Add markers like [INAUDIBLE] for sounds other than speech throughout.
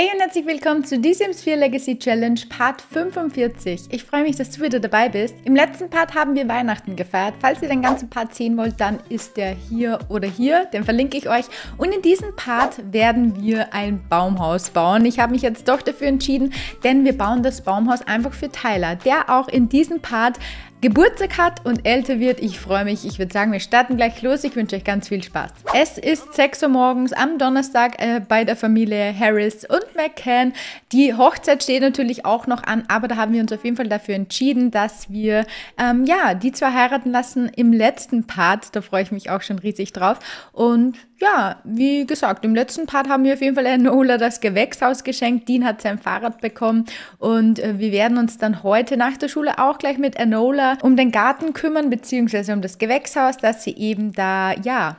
Hey und herzlich willkommen zu The Sims 4 Legacy Challenge Part 45. Ich freue mich, dass du wieder dabei bist. Im letzten Part haben wir Weihnachten gefeiert. Falls ihr den ganzen Part sehen wollt, dann ist der hier oder hier. Den verlinke ich euch. Und in diesem Part werden wir ein Baumhaus bauen. Ich habe mich jetzt doch dafür entschieden, denn wir bauen das Baumhaus einfach für Tyler, der auch in diesem Part Geburtstag hat und älter wird. Ich freue mich. Ich würde sagen, wir starten gleich los. Ich wünsche euch ganz viel Spaß. Es ist 6 Uhr morgens am Donnerstag äh, bei der Familie Harris und McCann. Die Hochzeit steht natürlich auch noch an, aber da haben wir uns auf jeden Fall dafür entschieden, dass wir ähm, ja, die zwei heiraten lassen im letzten Part. Da freue ich mich auch schon riesig drauf. Und ja, wie gesagt, im letzten Part haben wir auf jeden Fall Herrn das Gewächshaus geschenkt. Dean hat sein Fahrrad bekommen und äh, wir werden uns dann heute nach der Schule auch gleich mit Enola um den Garten kümmern, beziehungsweise um das Gewächshaus, dass sie eben da, ja,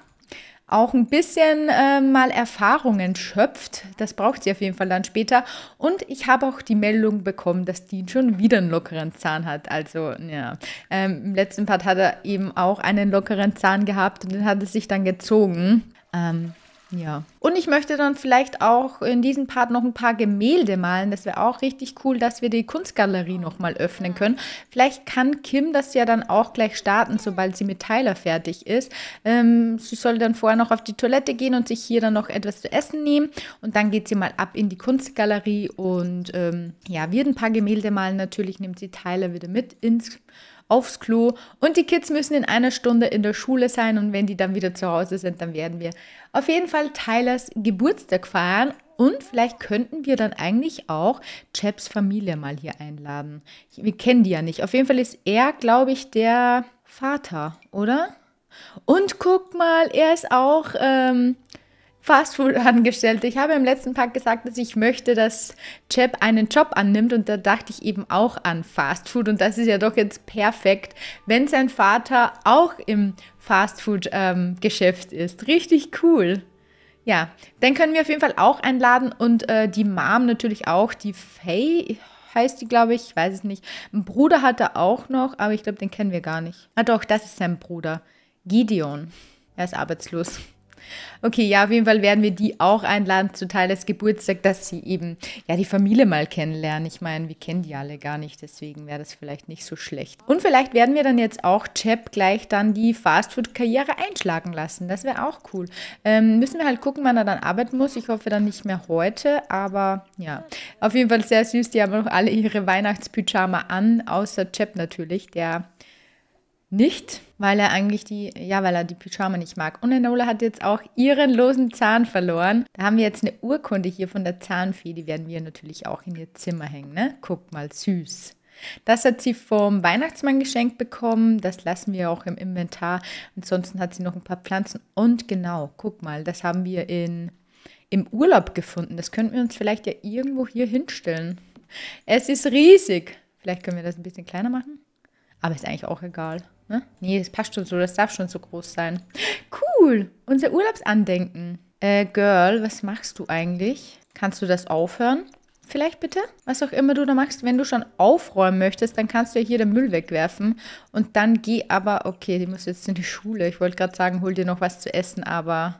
auch ein bisschen äh, mal Erfahrungen schöpft. Das braucht sie auf jeden Fall dann später. Und ich habe auch die Meldung bekommen, dass Dean schon wieder einen lockeren Zahn hat. Also ja, ähm, im letzten Part hat er eben auch einen lockeren Zahn gehabt und den hat er sich dann gezogen. Ähm, ja. Und ich möchte dann vielleicht auch in diesem Part noch ein paar Gemälde malen. Das wäre auch richtig cool, dass wir die Kunstgalerie nochmal öffnen können. Vielleicht kann Kim das ja dann auch gleich starten, sobald sie mit Tyler fertig ist. Ähm, sie soll dann vorher noch auf die Toilette gehen und sich hier dann noch etwas zu essen nehmen. Und dann geht sie mal ab in die Kunstgalerie und ähm, ja, wird ein paar Gemälde malen. Natürlich nimmt sie Tyler wieder mit ins aufs Klo und die Kids müssen in einer Stunde in der Schule sein und wenn die dann wieder zu Hause sind, dann werden wir auf jeden Fall Tylers Geburtstag feiern und vielleicht könnten wir dann eigentlich auch Chaps Familie mal hier einladen. Wir kennen die ja nicht. Auf jeden Fall ist er, glaube ich, der Vater, oder? Und guck mal, er ist auch ähm, Fastfood-Angestellte. Ich habe im letzten Pack gesagt, dass ich möchte, dass Chap einen Job annimmt und da dachte ich eben auch an Fastfood und das ist ja doch jetzt perfekt, wenn sein Vater auch im Fastfood-Geschäft ähm, ist. Richtig cool. Ja, dann können wir auf jeden Fall auch einladen und äh, die Mom natürlich auch, die Faye heißt die, glaube ich, ich weiß es nicht. Ein Bruder hat er auch noch, aber ich glaube, den kennen wir gar nicht. Ah doch, das ist sein Bruder, Gideon. Er ist arbeitslos. Okay, ja, auf jeden Fall werden wir die auch einladen zu Tyles Geburtstag, dass sie eben ja die Familie mal kennenlernen. Ich meine, wir kennen die alle gar nicht, deswegen wäre das vielleicht nicht so schlecht. Und vielleicht werden wir dann jetzt auch Chap gleich dann die Fastfood-Karriere einschlagen lassen. Das wäre auch cool. Ähm, müssen wir halt gucken, wann er dann arbeiten muss. Ich hoffe dann nicht mehr heute, aber ja, auf jeden Fall sehr süß. Die haben auch alle ihre Weihnachtspyjama an, außer Chap natürlich, der nicht, weil er eigentlich die, ja, weil er die Pyjama nicht mag. Und Enola hat jetzt auch ihren losen Zahn verloren. Da haben wir jetzt eine Urkunde hier von der Zahnfee, die werden wir natürlich auch in ihr Zimmer hängen, ne? Guck mal, süß. Das hat sie vom Weihnachtsmann geschenkt bekommen. Das lassen wir auch im Inventar. Ansonsten hat sie noch ein paar Pflanzen. Und genau, guck mal, das haben wir in, im Urlaub gefunden. Das könnten wir uns vielleicht ja irgendwo hier hinstellen. Es ist riesig. Vielleicht können wir das ein bisschen kleiner machen. Aber ist eigentlich auch egal. Ne? Nee, das passt schon so, das darf schon so groß sein. Cool, unser Urlaubsandenken. Äh, Girl, was machst du eigentlich? Kannst du das aufhören? Vielleicht bitte? Was auch immer du da machst, wenn du schon aufräumen möchtest, dann kannst du ja hier den Müll wegwerfen und dann geh aber, okay, die muss jetzt in die Schule. Ich wollte gerade sagen, hol dir noch was zu essen, aber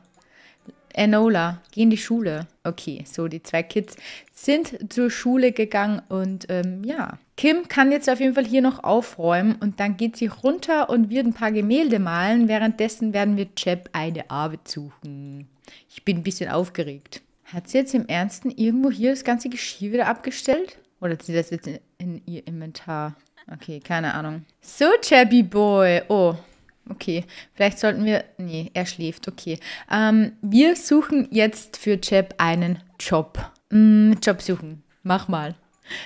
Enola, geh in die Schule. Okay, so die zwei Kids sind zur Schule gegangen und ähm, ja. Kim kann jetzt auf jeden Fall hier noch aufräumen und dann geht sie runter und wird ein paar Gemälde malen. Währenddessen werden wir Jeb eine Arbeit suchen. Ich bin ein bisschen aufgeregt. Hat sie jetzt im Ernsten irgendwo hier das ganze Geschirr wieder abgestellt? Oder hat sie das jetzt in, in ihr Inventar? Okay, keine Ahnung. So, Chabby Boy. Oh, Okay, vielleicht sollten wir. Nee, er schläft, okay. Ähm, wir suchen jetzt für Jeb einen Job. Mm, Job suchen. Mach mal.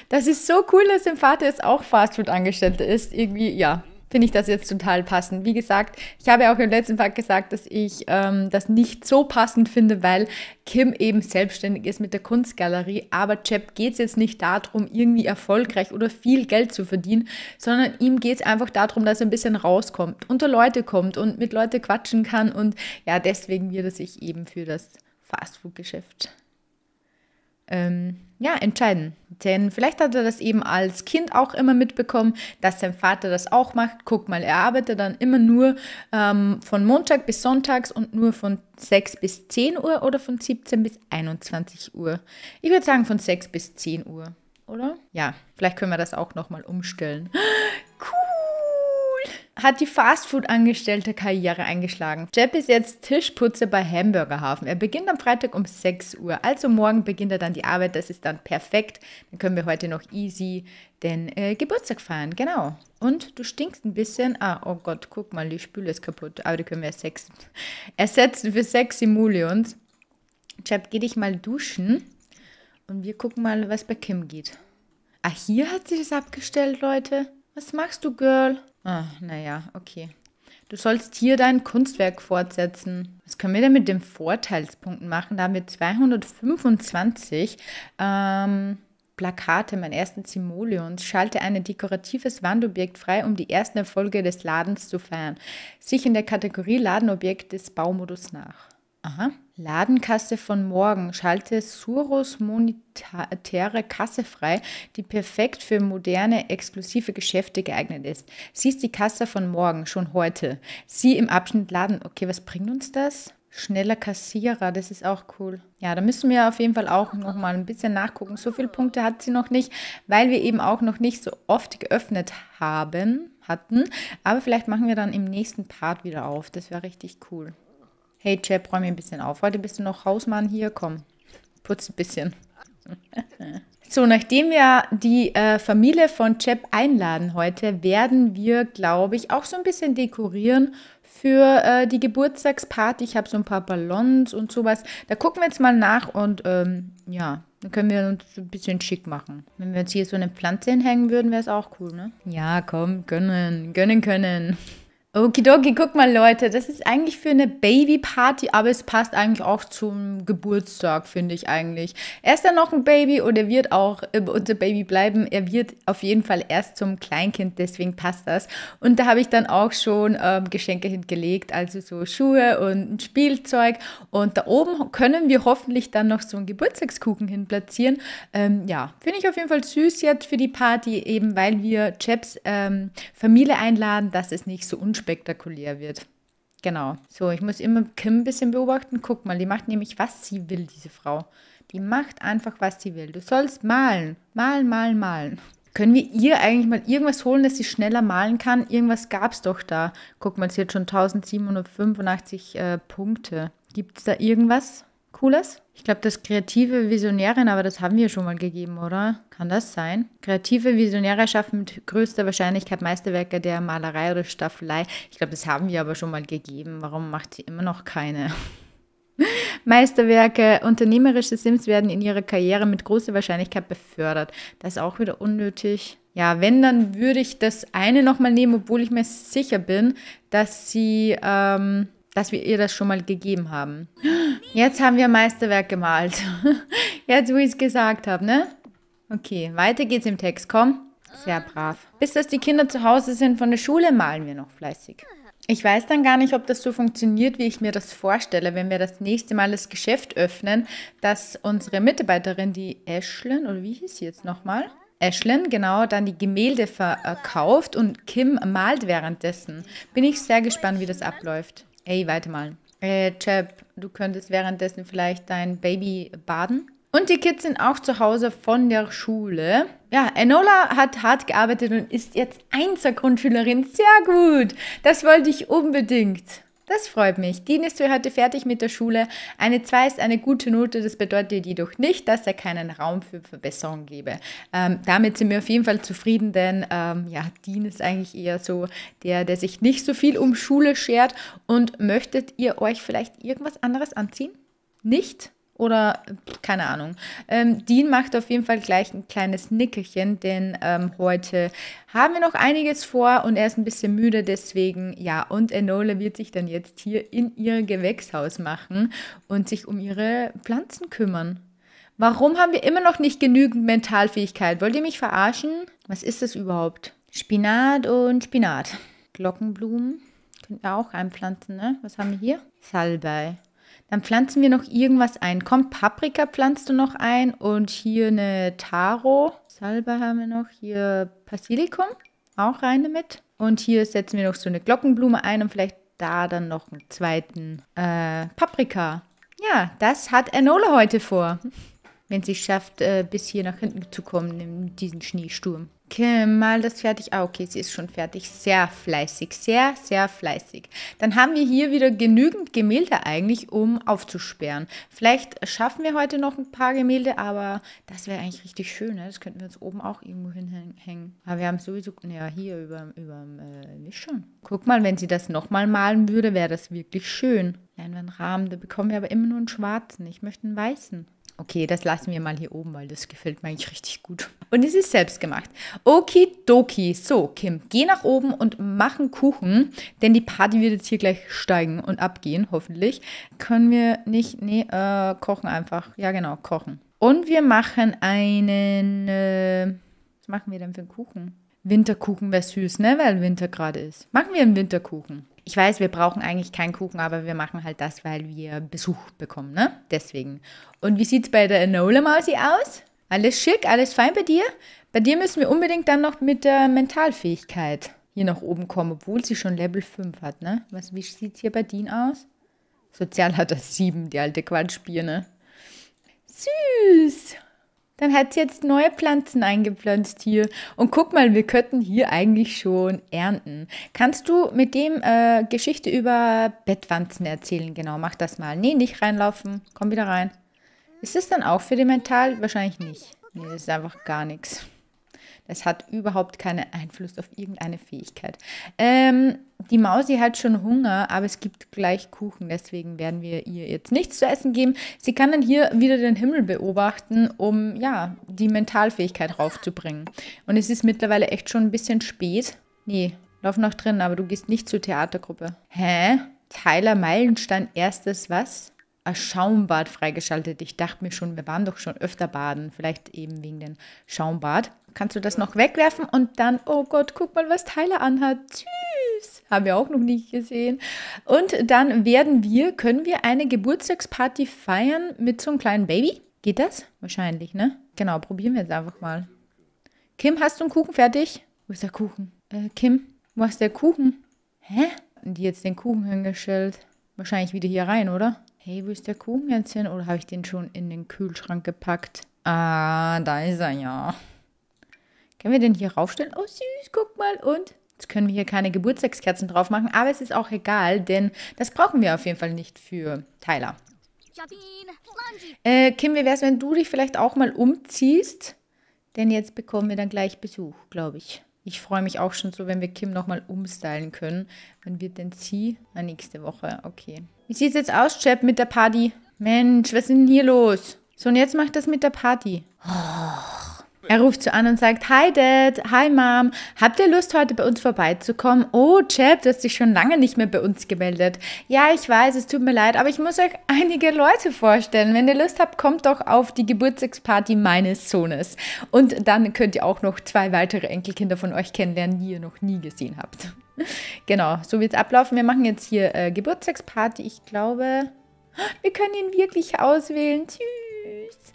Das ist so cool, dass sein Vater jetzt auch Fastfood-Angestellter ist. Irgendwie, ja finde ich das jetzt total passend. Wie gesagt, ich habe ja auch im letzten Tag gesagt, dass ich ähm, das nicht so passend finde, weil Kim eben selbstständig ist mit der Kunstgalerie. Aber Chap geht es jetzt nicht darum, irgendwie erfolgreich oder viel Geld zu verdienen, sondern ihm geht es einfach darum, dass er ein bisschen rauskommt, unter Leute kommt und mit Leute quatschen kann. Und ja, deswegen wird er sich eben für das Fastfood-Geschäft ähm, ja, entscheiden. Denn vielleicht hat er das eben als Kind auch immer mitbekommen, dass sein Vater das auch macht. Guck mal, er arbeitet dann immer nur ähm, von Montag bis Sonntags und nur von 6 bis 10 Uhr oder von 17 bis 21 Uhr. Ich würde sagen von 6 bis 10 Uhr, oder? Ja, vielleicht können wir das auch nochmal umstellen hat die Fastfood-angestellte Karriere eingeschlagen. Jeb ist jetzt Tischputzer bei Hamburgerhafen. Er beginnt am Freitag um 6 Uhr. Also morgen beginnt er dann die Arbeit. Das ist dann perfekt. Dann können wir heute noch easy den äh, Geburtstag feiern. Genau. Und du stinkst ein bisschen. Ah, oh Gott, guck mal, die Spüle ist kaputt. Aber die können wir [LAUGHS] ersetzen. für sexy Mulions. Jeb, geh dich mal duschen. Und wir gucken mal, was bei Kim geht. Ah, hier hat sie das abgestellt, Leute. Was machst du, Girl? Ah, naja, okay. Du sollst hier dein Kunstwerk fortsetzen. Was können wir denn mit den Vorteilspunkten machen? Da haben wir 225 ähm, Plakate, meinen ersten Simoleons. Schalte ein dekoratives Wandobjekt frei, um die ersten Erfolge des Ladens zu feiern. Sich in der Kategorie Ladenobjekt des Baumodus nach. Aha. Ladenkasse von morgen. Schalte Surus monetäre Kasse frei, die perfekt für moderne, exklusive Geschäfte geeignet ist. Sie ist die Kasse von morgen, schon heute. Sie im Abschnitt Laden. Okay, was bringt uns das? Schneller Kassierer, das ist auch cool. Ja, da müssen wir auf jeden Fall auch nochmal ein bisschen nachgucken. So viele Punkte hat sie noch nicht, weil wir eben auch noch nicht so oft geöffnet haben, hatten. Aber vielleicht machen wir dann im nächsten Part wieder auf. Das wäre richtig cool. Hey Chap, räum ein bisschen auf. Heute bist du noch Hausmann hier. Komm, putz ein bisschen. [LAUGHS] so, nachdem wir die äh, Familie von Chap einladen heute, werden wir, glaube ich, auch so ein bisschen dekorieren für äh, die Geburtstagsparty. Ich habe so ein paar Ballons und sowas. Da gucken wir jetzt mal nach und ähm, ja, dann können wir uns ein bisschen schick machen. Wenn wir uns hier so eine Pflanze hinhängen würden, wäre es auch cool, ne? Ja, komm, gönnen, gönnen können. Okidoki, guck mal Leute, das ist eigentlich für eine Babyparty, aber es passt eigentlich auch zum Geburtstag, finde ich eigentlich. Er ist ja noch ein Baby und er wird auch äh, unser Baby bleiben. Er wird auf jeden Fall erst zum Kleinkind, deswegen passt das. Und da habe ich dann auch schon ähm, Geschenke hingelegt, also so Schuhe und ein Spielzeug. Und da oben können wir hoffentlich dann noch so einen Geburtstagskuchen hin platzieren. Ähm, ja, finde ich auf jeden Fall süß jetzt für die Party, eben weil wir Chaps ähm, Familie einladen, dass es nicht so unspannend unspektakulär wird. Genau. So, ich muss immer Kim ein bisschen beobachten. Guck mal, die macht nämlich, was sie will, diese Frau. Die macht einfach, was sie will. Du sollst malen. Malen, malen, malen. Können wir ihr eigentlich mal irgendwas holen, dass sie schneller malen kann? Irgendwas gab es doch da. Guck mal, sie hat schon 1785 äh, Punkte. Gibt es da irgendwas? Cooles? Ich glaube, das kreative Visionärin, aber das haben wir schon mal gegeben, oder? Kann das sein? Kreative Visionäre schaffen mit größter Wahrscheinlichkeit Meisterwerke der Malerei oder Staffelei. Ich glaube, das haben wir aber schon mal gegeben. Warum macht sie immer noch keine? [LAUGHS] Meisterwerke, unternehmerische Sims werden in ihrer Karriere mit großer Wahrscheinlichkeit befördert. Das ist auch wieder unnötig. Ja, wenn, dann würde ich das eine nochmal nehmen, obwohl ich mir sicher bin, dass sie, ähm, dass wir ihr das schon mal gegeben haben. Jetzt haben wir Meisterwerk gemalt. [LAUGHS] Jetzt, wo ich es gesagt habe, ne? Okay, weiter geht's im Text, komm. Sehr brav. Bis dass die Kinder zu Hause sind von der Schule, malen wir noch fleißig. Ich weiß dann gar nicht, ob das so funktioniert, wie ich mir das vorstelle, wenn wir das nächste Mal das Geschäft öffnen, dass unsere Mitarbeiterin, die Ashlyn, oder wie hieß sie jetzt nochmal? Ashlyn, genau, dann die Gemälde verkauft und Kim malt währenddessen. Bin ich sehr gespannt, wie das abläuft. Ey, weitermalen. Äh, Chap, du könntest währenddessen vielleicht dein Baby baden. Und die Kids sind auch zu Hause von der Schule. Ja, Enola hat hart gearbeitet und ist jetzt Einser-Grundschülerin. Sehr gut. Das wollte ich unbedingt. Das freut mich. Dean ist für heute fertig mit der Schule. Eine 2 ist eine gute Note. Das bedeutet jedoch nicht, dass er keinen Raum für Verbesserung gebe. Ähm, damit sind wir auf jeden Fall zufrieden, denn ähm, ja, Dean ist eigentlich eher so der, der sich nicht so viel um Schule schert. Und möchtet ihr euch vielleicht irgendwas anderes anziehen? Nicht? Oder keine Ahnung. Ähm, Dean macht auf jeden Fall gleich ein kleines Nickerchen, denn ähm, heute haben wir noch einiges vor und er ist ein bisschen müde, deswegen ja. Und Enola wird sich dann jetzt hier in ihr Gewächshaus machen und sich um ihre Pflanzen kümmern. Warum haben wir immer noch nicht genügend Mentalfähigkeit? Wollt ihr mich verarschen? Was ist das überhaupt? Spinat und Spinat. Glockenblumen. Können wir auch einpflanzen, ne? Was haben wir hier? Salbei. Dann pflanzen wir noch irgendwas ein. Komm, Paprika pflanzt du noch ein und hier eine Taro. Salbe haben wir noch. Hier Basilikum, auch rein mit. Und hier setzen wir noch so eine Glockenblume ein und vielleicht da dann noch einen zweiten äh, Paprika. Ja, das hat Enola heute vor. Wenn sie es schafft, äh, bis hier nach hinten zu kommen in diesem Schneesturm. Kim, mal das fertig. Ah, okay, sie ist schon fertig. Sehr fleißig, sehr, sehr fleißig. Dann haben wir hier wieder genügend Gemälde eigentlich, um aufzusperren. Vielleicht schaffen wir heute noch ein paar Gemälde, aber das wäre eigentlich richtig schön. Ne? Das könnten wir uns oben auch irgendwo hinhängen. Aber wir haben sowieso, ja, hier über, über ähm, äh, nicht schon. Guck mal, wenn sie das nochmal malen würde, wäre das wirklich schön. Leinwandrahmen, da bekommen wir aber immer nur einen schwarzen. Ich möchte einen weißen. Okay, das lassen wir mal hier oben, weil das gefällt mir eigentlich richtig gut. Und es ist selbst gemacht. Okidoki. So, Kim, geh nach oben und mach einen Kuchen, denn die Party wird jetzt hier gleich steigen und abgehen, hoffentlich. Können wir nicht, nee, äh, kochen einfach. Ja, genau, kochen. Und wir machen einen, äh, was machen wir denn für einen Kuchen? Winterkuchen wäre süß, ne? Weil Winter gerade ist. Machen wir einen Winterkuchen. Ich weiß, wir brauchen eigentlich keinen Kuchen, aber wir machen halt das, weil wir Besuch bekommen, ne? Deswegen. Und wie sieht es bei der Enola Mausi aus? Alles schick, alles fein bei dir? Bei dir müssen wir unbedingt dann noch mit der Mentalfähigkeit hier nach oben kommen, obwohl sie schon Level 5 hat, ne? Was, wie sieht's hier bei Dean aus? Sozial hat er 7, die alte Quatschbirne. Süß! Dann hat sie jetzt neue Pflanzen eingepflanzt hier. Und guck mal, wir könnten hier eigentlich schon ernten. Kannst du mit dem äh, Geschichte über Bettwanzen erzählen? Genau, mach das mal. Nee, nicht reinlaufen. Komm wieder rein. Ist das dann auch für den Mental? Wahrscheinlich nicht. Nee, das ist einfach gar nichts. Das hat überhaupt keinen Einfluss auf irgendeine Fähigkeit. Ähm, die Mausi hat schon Hunger, aber es gibt gleich Kuchen, deswegen werden wir ihr jetzt nichts zu essen geben. Sie kann dann hier wieder den Himmel beobachten, um ja, die Mentalfähigkeit raufzubringen. Und es ist mittlerweile echt schon ein bisschen spät. Nee, lauf noch drin, aber du gehst nicht zur Theatergruppe. Hä? Tyler Meilenstein erstes was? Ein Schaumbad freigeschaltet. Ich dachte mir schon, wir waren doch schon öfter baden, vielleicht eben wegen dem Schaumbad kannst du das noch wegwerfen und dann, oh Gott, guck mal, was Tyler anhat. Tschüss. Haben wir auch noch nicht gesehen. Und dann werden wir, können wir eine Geburtstagsparty feiern mit so einem kleinen Baby? Geht das? Wahrscheinlich, ne? Genau, probieren wir es einfach mal. Kim, hast du einen Kuchen fertig? Wo ist der Kuchen? Äh, Kim, wo ist der Kuchen? Hä? Die jetzt den Kuchen hingestellt. Wahrscheinlich wieder hier rein, oder? Hey, wo ist der Kuchen jetzt hin? Oder habe ich den schon in den Kühlschrank gepackt? Ah, da ist er ja. Können wir den hier raufstellen? Oh süß, guck mal. Und jetzt können wir hier keine Geburtstagskerzen drauf machen, aber es ist auch egal, denn das brauchen wir auf jeden Fall nicht für Tyler. Äh, Kim, wie wäre es, wenn du dich vielleicht auch mal umziehst? Denn jetzt bekommen wir dann gleich Besuch, glaube ich. Ich freue mich auch schon so, wenn wir Kim nochmal umstylen können. Wann wird denn sie? Na, nächste Woche. Okay. Wie sieht es jetzt aus, Chap, mit der Party? Mensch, was ist denn hier los? So, und jetzt macht das mit der Party. Oh. Er ruft so an und sagt, Hi Dad, hi Mom, habt ihr Lust heute bei uns vorbeizukommen? Oh Chap, du hast dich schon lange nicht mehr bei uns gemeldet. Ja, ich weiß, es tut mir leid, aber ich muss euch [LAUGHS] einige Leute vorstellen. Wenn ihr Lust habt, kommt doch auf die Geburtstagsparty meines Sohnes. Und dann könnt ihr auch noch zwei weitere Enkelkinder von euch kennenlernen, die ihr noch nie gesehen habt. [LAUGHS] genau, so wird es ablaufen. Wir machen jetzt hier äh, Geburtstagsparty. Ich glaube, [GASPS] wir können ihn wirklich auswählen. Tschüss.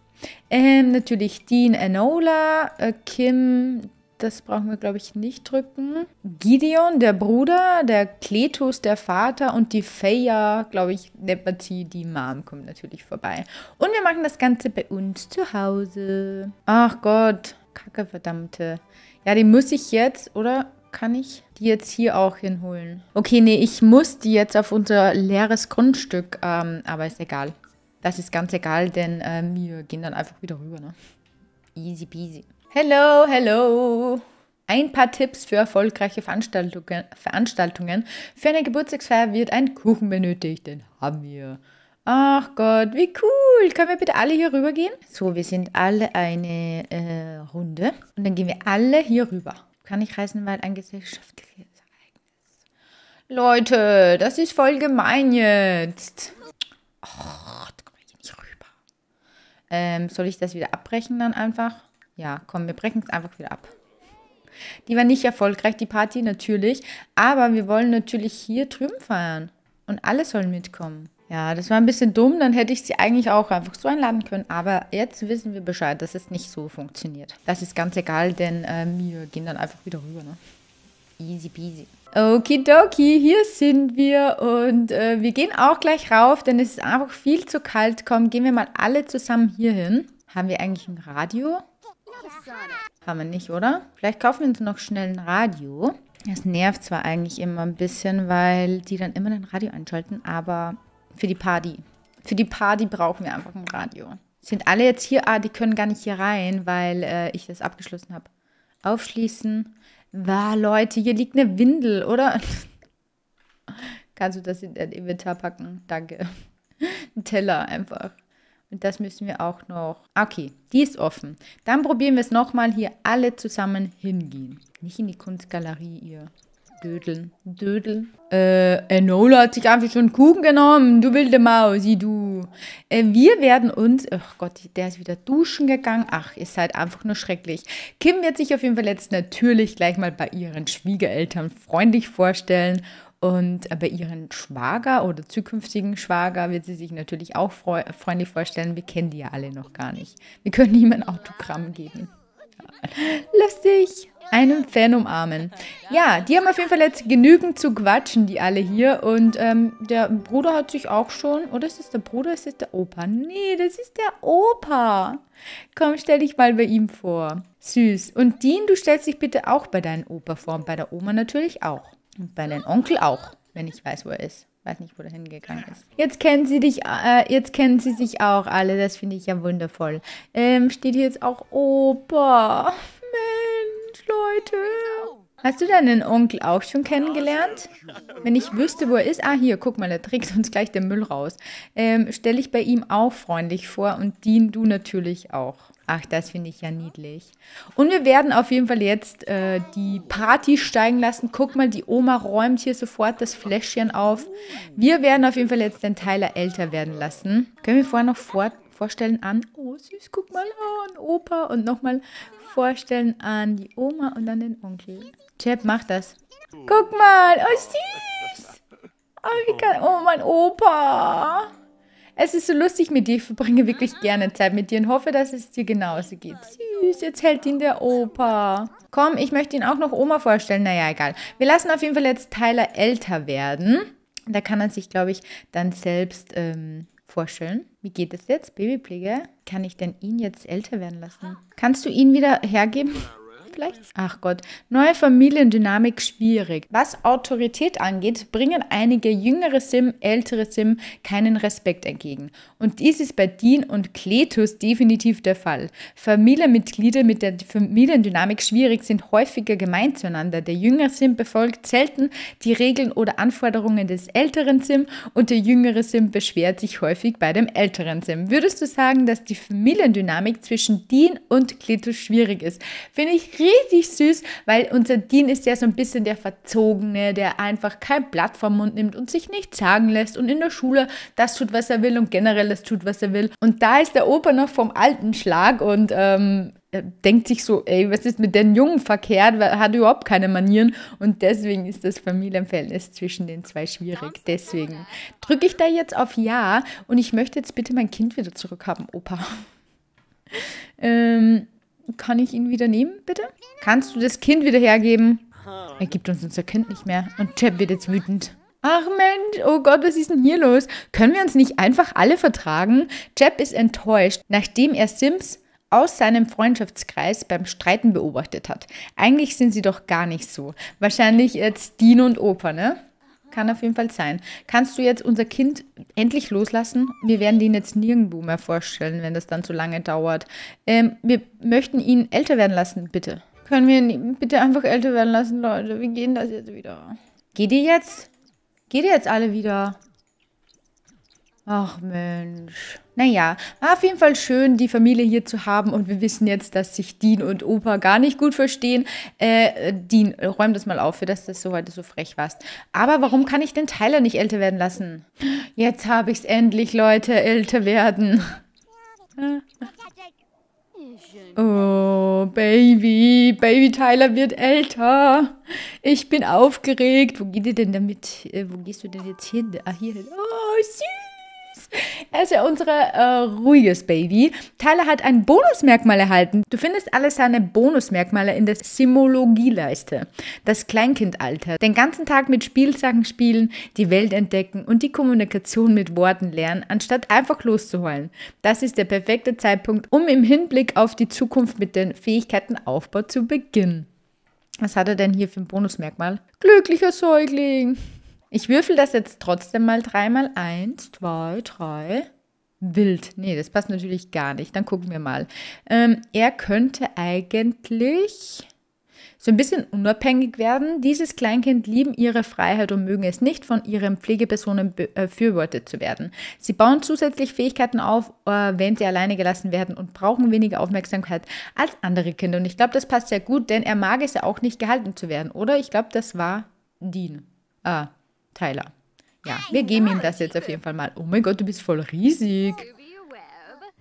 Ähm, natürlich Dean Enola, äh, Kim, das brauchen wir, glaube ich, nicht drücken. Gideon, der Bruder, der Kletus, der Vater und die Feya, glaube ich, Nepati, die Mom, kommt natürlich vorbei. Und wir machen das Ganze bei uns zu Hause. Ach Gott, kacke, verdammte. Ja, die muss ich jetzt, oder? Kann ich die jetzt hier auch hinholen? Okay, nee, ich muss die jetzt auf unser leeres Grundstück, ähm, aber ist egal. Das ist ganz egal, denn ähm, wir gehen dann einfach wieder rüber. Ne? Easy peasy. Hello, hello. Ein paar Tipps für erfolgreiche Veranstaltungen. Veranstaltungen. Für eine Geburtstagsfeier wird ein Kuchen benötigt. Den haben wir. Ach Gott, wie cool. Können wir bitte alle hier rüber gehen? So, wir sind alle eine äh, Runde. Und dann gehen wir alle hier rüber. Kann ich reisen, weil ein gesellschaftliches Ereignis. Leute, das ist voll gemein jetzt. Oh, ähm, soll ich das wieder abbrechen dann einfach? Ja, komm, wir brechen es einfach wieder ab. Die war nicht erfolgreich, die Party natürlich, aber wir wollen natürlich hier drüben feiern. Und alle sollen mitkommen. Ja, das war ein bisschen dumm, dann hätte ich sie eigentlich auch einfach so einladen können. Aber jetzt wissen wir Bescheid, dass es nicht so funktioniert. Das ist ganz egal, denn äh, wir gehen dann einfach wieder rüber. Ne? Easy peasy. Okidoki, hier sind wir und äh, wir gehen auch gleich rauf, denn es ist einfach viel zu kalt. Komm, gehen wir mal alle zusammen hier hin. Haben wir eigentlich ein Radio? Haben wir nicht, oder? Vielleicht kaufen wir uns noch schnell ein Radio. Das nervt zwar eigentlich immer ein bisschen, weil die dann immer ein Radio einschalten, aber für die Party. Für die Party brauchen wir einfach ein Radio. Sind alle jetzt hier? Ah, die können gar nicht hier rein, weil äh, ich das abgeschlossen habe. Aufschließen war Leute, hier liegt eine Windel, oder? Kannst du das in dein Inventar packen? Danke. Ein Teller einfach. Und das müssen wir auch noch. Okay, die ist offen. Dann probieren wir es nochmal hier alle zusammen hingehen. Nicht in die Kunstgalerie, ihr. Dödeln. Dödeln. Äh, Enola äh, hat sich einfach schon Kuchen genommen. Du wilde Maus, sieh du. Äh, wir werden uns. Ach Gott, der ist wieder duschen gegangen. Ach, ihr seid einfach nur schrecklich. Kim wird sich auf jeden Fall jetzt natürlich gleich mal bei ihren Schwiegereltern freundlich vorstellen. Und bei ihren Schwager oder zukünftigen Schwager wird sie sich natürlich auch freundlich vorstellen. Wir kennen die ja alle noch gar nicht. Wir können ihm ein Autogramm geben. Lustig einem Fan umarmen. Ja, die haben auf jeden Fall jetzt genügend zu quatschen, die alle hier. Und ähm, der Bruder hat sich auch schon. Oder ist das der Bruder? Ist das der Opa? Nee, das ist der Opa. Komm, stell dich mal bei ihm vor. Süß. Und Dean, du stellst dich bitte auch bei deinem Opa vor. Und bei der Oma natürlich auch. Und bei deinem Onkel auch, wenn ich weiß, wo er ist weiß nicht, wo der hingegangen ist. Jetzt kennen sie dich, äh, jetzt kennen sie sich auch alle. Das finde ich ja wundervoll. Ähm, steht hier jetzt auch Opa. Leute. Genau. Hast du deinen Onkel auch schon kennengelernt? Wenn ich wüsste, wo er ist. Ah, hier, guck mal, er trägt uns gleich den Müll raus. Ähm, Stelle ich bei ihm auch freundlich vor und Dean, du natürlich auch. Ach, das finde ich ja niedlich. Und wir werden auf jeden Fall jetzt äh, die Party steigen lassen. Guck mal, die Oma räumt hier sofort das Fläschchen auf. Wir werden auf jeden Fall jetzt den Tyler älter werden lassen. Können wir vorher noch fort vorstellen an, oh süß, guck mal an, oh, Opa und nochmal vorstellen an die Oma und an den Onkel. Chap mach das. Guck mal, oh süß. Oh, kann, oh mein Opa. Es ist so lustig mit dir. Ich verbringe wirklich gerne Zeit mit dir und hoffe, dass es dir genauso geht. Süß, jetzt hält ihn der Opa. Komm, ich möchte ihn auch noch Oma vorstellen. Naja, egal. Wir lassen auf jeden Fall jetzt Tyler älter werden. Da kann er sich, glaube ich, dann selbst ähm, vorstellen. Wie geht es jetzt? Babypflege? Kann ich denn ihn jetzt älter werden lassen? Kannst du ihn wieder hergeben? vielleicht? Ach Gott, neue Familiendynamik schwierig. Was Autorität angeht, bringen einige jüngere Sim, ältere Sim keinen Respekt entgegen. Und dies ist bei Dean und Kletus definitiv der Fall. Familienmitglieder mit der Familiendynamik schwierig sind häufiger gemein zueinander. Der jüngere Sim befolgt selten die Regeln oder Anforderungen des älteren Sim und der jüngere Sim beschwert sich häufig bei dem älteren Sim. Würdest du sagen, dass die Familiendynamik zwischen Dean und Kletus schwierig ist? Finde ich richtig richtig süß, weil unser Dean ist ja so ein bisschen der Verzogene, der einfach kein Blatt vom Mund nimmt und sich nichts sagen lässt und in der Schule das tut, was er will und generell das tut, was er will. Und da ist der Opa noch vom alten Schlag und ähm, denkt sich so, ey, was ist mit den Jungen verkehrt, er hat überhaupt keine Manieren und deswegen ist das Familienverhältnis zwischen den zwei schwierig. Genau, deswegen drücke ich da jetzt auf Ja und ich möchte jetzt bitte mein Kind wieder zurückhaben, Opa. [LAUGHS] ähm, kann ich ihn wieder nehmen, bitte? Kannst du das Kind wieder hergeben? Er gibt uns unser Kind nicht mehr. Und Chap wird jetzt wütend. Ach Mensch, oh Gott, was ist denn hier los? Können wir uns nicht einfach alle vertragen? Chap ist enttäuscht, nachdem er Sims aus seinem Freundschaftskreis beim Streiten beobachtet hat. Eigentlich sind sie doch gar nicht so. Wahrscheinlich jetzt Dean und Opa, ne? Kann auf jeden Fall sein. Kannst du jetzt unser Kind endlich loslassen? Wir werden ihn jetzt nirgendwo mehr vorstellen, wenn das dann zu lange dauert. Ähm, wir möchten ihn älter werden lassen, bitte. Können wir ihn bitte einfach älter werden lassen, Leute? Wir gehen das jetzt wieder. Geht ihr jetzt? Geht ihr jetzt alle wieder? Ach Mensch. Naja, war auf jeden Fall schön, die Familie hier zu haben. Und wir wissen jetzt, dass sich Dean und Opa gar nicht gut verstehen. Äh, Dean, räum das mal auf, für das du heute so frech warst. Aber warum kann ich den Tyler nicht älter werden lassen? Jetzt habe ich es endlich, Leute, älter werden. [LAUGHS] Oh, Baby, Baby Tyler wird älter. Ich bin aufgeregt. Wo geht ihr denn damit? Äh, wo gehst du denn jetzt hin? Ah, hier hin. Oh, süß. Er ist ja unser äh, ruhiges Baby. Tyler hat ein Bonusmerkmal erhalten. Du findest alle seine Bonusmerkmale in der Simologie-Leiste. Das Kleinkindalter. Den ganzen Tag mit Spielsachen spielen, die Welt entdecken und die Kommunikation mit Worten lernen, anstatt einfach loszuheulen. Das ist der perfekte Zeitpunkt, um im Hinblick auf die Zukunft mit den Fähigkeitenaufbau zu beginnen. Was hat er denn hier für ein Bonusmerkmal? Glücklicher Säugling. Ich würfel das jetzt trotzdem mal dreimal. Eins, zwei, drei. Wild. Nee, das passt natürlich gar nicht. Dann gucken wir mal. Ähm, er könnte eigentlich so ein bisschen unabhängig werden. Dieses Kleinkind lieben ihre Freiheit und mögen es nicht, von ihren Pflegepersonen äh, befürwortet zu werden. Sie bauen zusätzlich Fähigkeiten auf, äh, wenn sie alleine gelassen werden und brauchen weniger Aufmerksamkeit als andere Kinder. Und ich glaube, das passt sehr gut, denn er mag es ja auch nicht gehalten zu werden, oder? Ich glaube, das war Dean. Ah, Tyler. Ja, wir geben ihm das jetzt auf jeden Fall mal. Oh mein Gott, du bist voll riesig.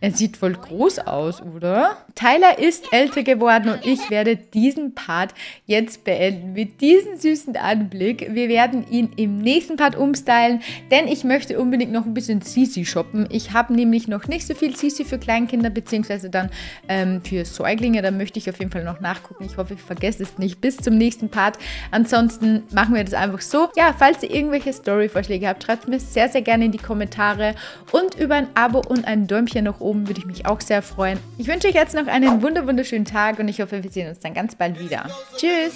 Er sieht voll groß aus, oder? Tyler ist älter geworden und ich werde diesen Part jetzt beenden mit diesem süßen Anblick. Wir werden ihn im nächsten Part umstylen, denn ich möchte unbedingt noch ein bisschen Sisi shoppen. Ich habe nämlich noch nicht so viel Sisi für Kleinkinder beziehungsweise dann ähm, für Säuglinge. Da möchte ich auf jeden Fall noch nachgucken. Ich hoffe, ich vergesse es nicht. Bis zum nächsten Part. Ansonsten machen wir das einfach so. Ja, falls ihr irgendwelche Story-Vorschläge habt, schreibt mir sehr, sehr gerne in die Kommentare und über ein Abo und ein Däumchen nach oben oben würde ich mich auch sehr freuen. Ich wünsche euch jetzt noch einen wunderschönen Tag und ich hoffe, wir sehen uns dann ganz bald wieder. Tschüss!